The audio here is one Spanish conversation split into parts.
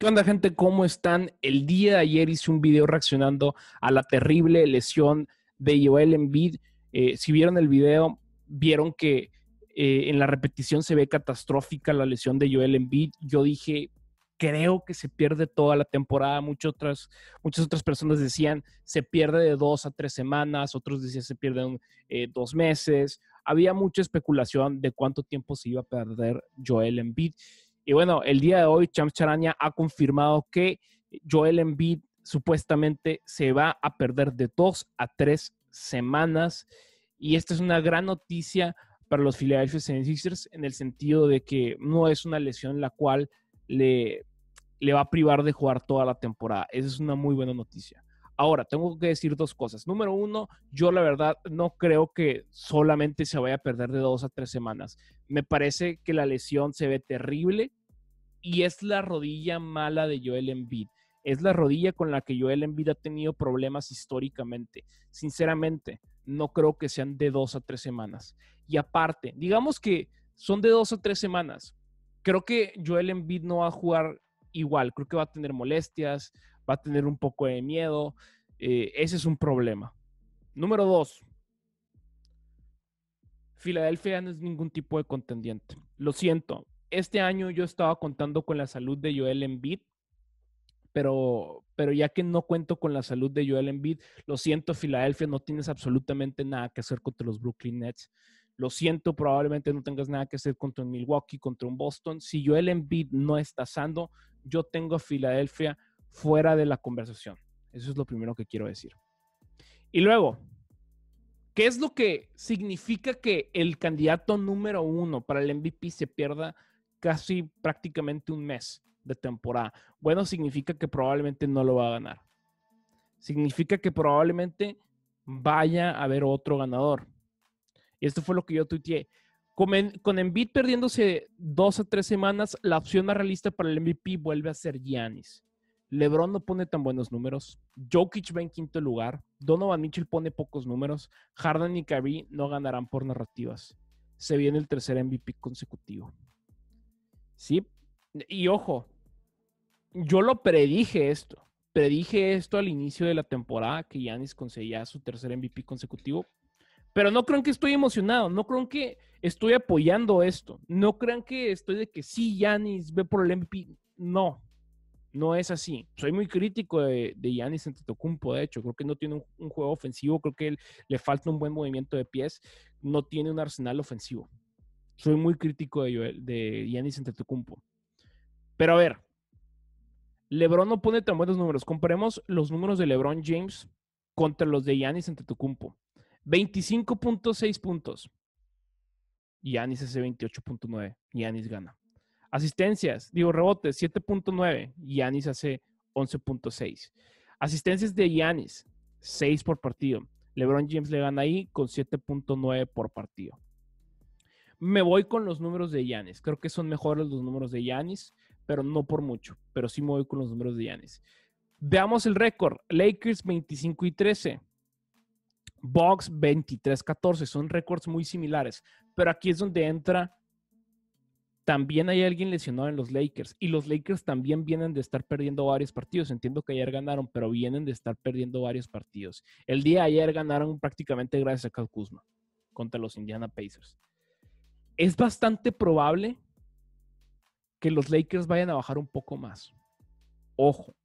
¿Qué onda gente? ¿Cómo están? El día de ayer hice un video reaccionando a la terrible lesión de Joel Embiid. Eh, si vieron el video, vieron que eh, en la repetición se ve catastrófica la lesión de Joel Embiid. Yo dije, creo que se pierde toda la temporada. Muchas otras, muchas otras personas decían, se pierde de dos a tres semanas, otros decían, se pierden eh, dos meses. Había mucha especulación de cuánto tiempo se iba a perder Joel Embiid. Y bueno, el día de hoy, Champs Charaña ha confirmado que Joel Embiid supuestamente se va a perder de dos a tres semanas. Y esta es una gran noticia para los Philadelphia 76 en el sentido de que no es una lesión la cual le, le va a privar de jugar toda la temporada. Esa es una muy buena noticia. Ahora, tengo que decir dos cosas. Número uno, yo la verdad no creo que solamente se vaya a perder de dos a tres semanas. Me parece que la lesión se ve terrible y es la rodilla mala de Joel Embiid. Es la rodilla con la que Joel Embiid ha tenido problemas históricamente. Sinceramente, no creo que sean de dos a tres semanas. Y aparte, digamos que son de dos a tres semanas. Creo que Joel Embiid no va a jugar igual. Creo que va a tener molestias, va a tener un poco de miedo. Eh, ese es un problema. Número dos, Filadelfia no es ningún tipo de contendiente. Lo siento, este año yo estaba contando con la salud de Joel Embiid, pero, pero ya que no cuento con la salud de Joel Embiid, lo siento, Filadelfia, no tienes absolutamente nada que hacer contra los Brooklyn Nets. Lo siento, probablemente no tengas nada que hacer contra un Milwaukee, contra un Boston. Si Joel Embiid no está sano, yo tengo a Filadelfia fuera de la conversación. Eso es lo primero que quiero decir. Y luego, ¿qué es lo que significa que el candidato número uno para el MVP se pierda casi prácticamente un mes de temporada? Bueno, significa que probablemente no lo va a ganar. Significa que probablemente vaya a haber otro ganador. Y esto fue lo que yo tuiteé. Con, perdiéndose dos a tres semanas, la opción más realista para el MVP vuelve a ser Giannis. LeBron no pone tan buenos números. Jokic va en quinto lugar. Donovan Mitchell pone pocos números. Harden y Kyrie no ganarán por narrativas. Se viene el tercer MVP consecutivo. Sí. Y ojo, yo lo predije esto. Predije esto al inicio de la temporada que Yanis conseguía su tercer MVP consecutivo. Pero no crean que estoy emocionado, no crean que estoy apoyando esto, no crean que estoy de que sí, Yanis ve por el MVP. No, no es así. Soy muy crítico de, Yanis Giannis Antetokounmpo, de hecho. Creo que no tiene un, juego ofensivo, creo que le falta un buen movimiento de pies, no tiene un arsenal ofensivo. Soy muy crítico de, Yanis de Giannis Antetokounmpo. Pero a ver, LeBron no pone tan buenos números. Comparemos los números de LeBron James contra los de Giannis Antetokounmpo. 25.6 puntos. Giannis hace 28.9. Yanis gana. Asistencias, digo rebotes, 7.9. Yanis hace 11.6. Asistencias de Yanis, 6 por partido. LeBron James le gana ahí con 7.9 por partido. Me voy con los números de Yanis. Creo que son mejores los números de Yanis, pero no por mucho. Pero sí me voy con los números de Yanis. Veamos el récord. Lakers 25 y 13. Box 23-14. Son récords muy similares. Pero aquí es donde entra también hay alguien lesionado en los Lakers y los Lakers también vienen de estar perdiendo varios partidos. Entiendo que ayer ganaron, pero vienen de estar perdiendo varios partidos. El día de ayer ganaron prácticamente gracias a Cal Kuzma contra los Indiana Pacers. Es bastante probable que los Lakers vayan a bajar un poco más. Ojo,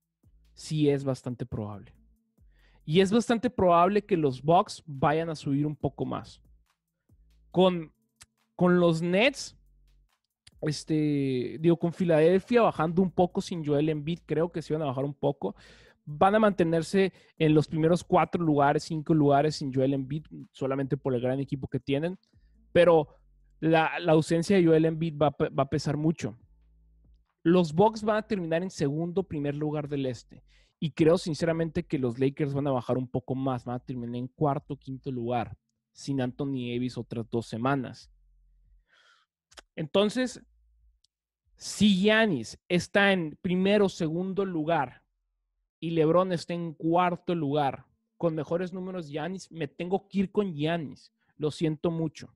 sí es bastante probable. Y es bastante probable que los Bucks vayan a subir un poco más. Con, con los Nets este, digo, con Filadelfia bajando un poco sin Joel Embiid, creo que se van a bajar un poco. Van a mantenerse en los primeros cuatro lugares, cinco lugares sin Joel Embiid, solamente por el gran equipo que tienen. Pero la, ausencia de Joel Embiid va, va, a pesar mucho. Los Bucks van a terminar en segundo, primer lugar del este. Y creo sinceramente que los Lakers van a bajar un poco más, van a terminar en cuarto, quinto lugar, sin Anthony Davis otras dos semanas. Entonces, si Yanis está en primero, segundo lugar y LeBron está en cuarto lugar con mejores números Giannis, me tengo que ir con Giannis. Lo siento mucho.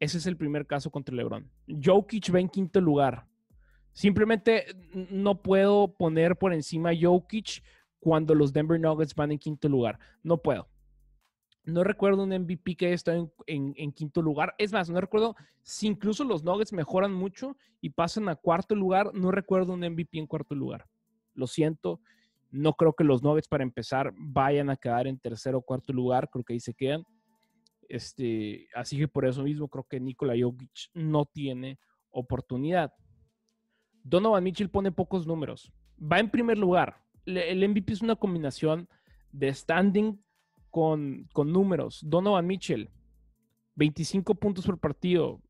Ese es el primer caso contra LeBron. Jokic va en quinto lugar. Simplemente no puedo poner por encima Jokic cuando los Denver Nuggets van en quinto lugar. No puedo. No recuerdo un MVP que haya estado en, quinto lugar. Es más, no recuerdo si incluso los Nuggets mejoran mucho y pasan a cuarto lugar. No recuerdo un MVP en cuarto lugar. Lo siento. No creo que los Nuggets, para empezar, vayan a quedar en tercer o cuarto lugar. Creo que ahí se quedan. Este, así que por eso mismo creo que Nikola Jokic no tiene oportunidad. Donovan Mitchell pone pocos números. Va en primer lugar. El MVP es una combinación de standing con, números. Donovan Mitchell, 25 puntos por partido,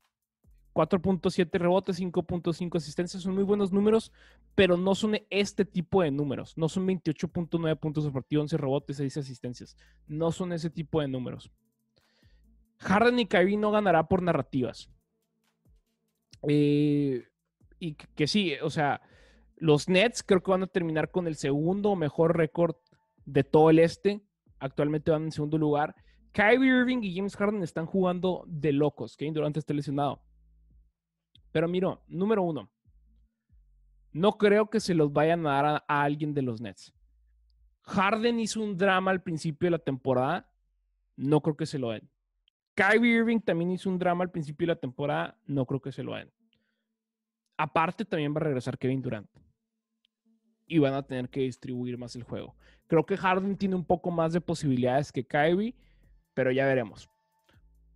4.7 rebotes, 5.5 asistencias, son muy buenos números, pero no son este tipo de números. No son 28.9 puntos por partido, 11 rebotes, 6 asistencias. No son ese tipo de números. Harden y Kyrie no ganará por narrativas. Eh, y que sí, o sea, los Nets creo que van a terminar con el segundo mejor récord de todo el este actualmente van en segundo lugar. Kyrie Irving y James Harden están jugando de locos. Kevin Durant está lesionado. Pero miro, número uno, no creo que se los vayan a dar a, alguien de los Nets. Harden hizo un drama al principio de la temporada, no creo que se lo den. Kyrie Irving también hizo un drama al principio de la temporada, no creo que se lo den. Aparte, también va a regresar Kevin Durant y van a tener que distribuir más el juego. Creo que Harden tiene un poco más de posibilidades que Kyrie, pero ya veremos.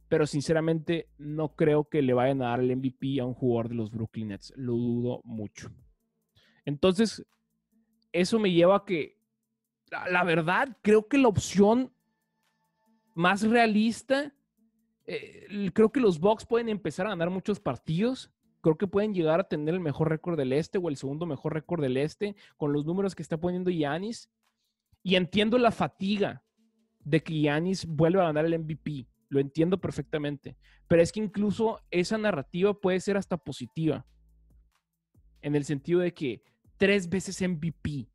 Pero sinceramente no creo que le vayan a dar el MVP a un jugador de los Brooklyn Nets. Lo dudo mucho. Entonces, eso me lleva a que, la, verdad, creo que la opción más realista, eh, creo que los Bucks pueden empezar a ganar muchos partidos creo que pueden llegar a tener el mejor récord del este o el segundo mejor récord del este con los números que está poniendo Yanis. Y entiendo la fatiga de que Yanis vuelva a ganar el MVP. Lo entiendo perfectamente. Pero es que incluso esa narrativa puede ser hasta positiva. En el sentido de que tres veces MVP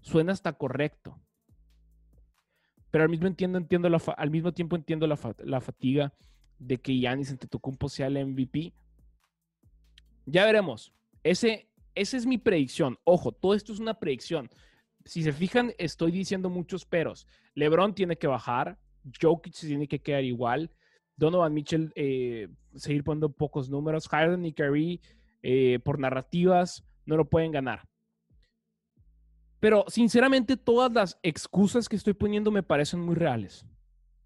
suena hasta correcto. Pero al mismo, entiendo, entiendo la, al tiempo entiendo la, fatiga de que Giannis Antetokounmpo sea el MVP ya veremos. Ese, esa es mi predicción. Ojo, todo esto es una predicción. Si se fijan, estoy diciendo muchos peros. LeBron tiene que bajar, Jokic se tiene que quedar igual, Donovan Mitchell eh, seguir poniendo pocos números, Harden y Curry eh, por narrativas no lo pueden ganar. Pero sinceramente todas las excusas que estoy poniendo me parecen muy reales.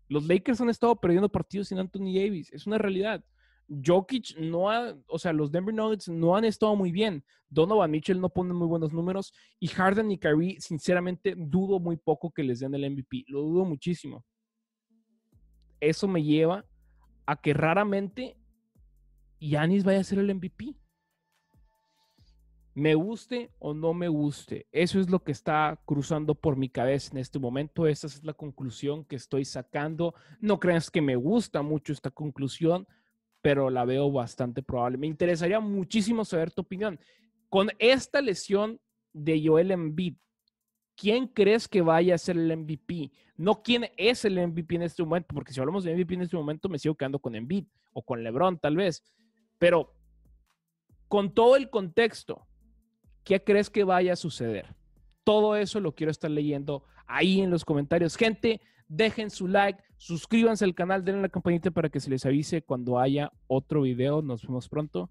Los Lakers han estado perdiendo partidos sin Anthony Davis, es una realidad. Jokic no ha, o sea, los Denver Nuggets no han estado muy bien. Donovan Mitchell no pone muy buenos números y Harden y Kyrie, sinceramente, dudo muy poco que les den el MVP. Lo dudo muchísimo. Eso me lleva a que raramente Yanis vaya a ser el MVP. Me guste o no me guste. Eso es lo que está cruzando por mi cabeza en este momento. Esa es la conclusión que estoy sacando. No creas que me gusta mucho esta conclusión pero la veo bastante probable. Me interesaría muchísimo saber tu opinión. Con esta lesión de Joel Embiid, ¿quién crees que vaya a ser el MVP? No quién es el MVP en este momento, porque si hablamos de MVP en este momento, me sigo quedando con Embiid o con LeBron tal vez. Pero con todo el contexto, ¿qué crees que vaya a suceder? Todo eso lo quiero estar leyendo ahí en los comentarios. Gente, dejen su like, suscríbanse al canal, denle la campanita para que se les avise cuando haya otro video. Nos vemos pronto.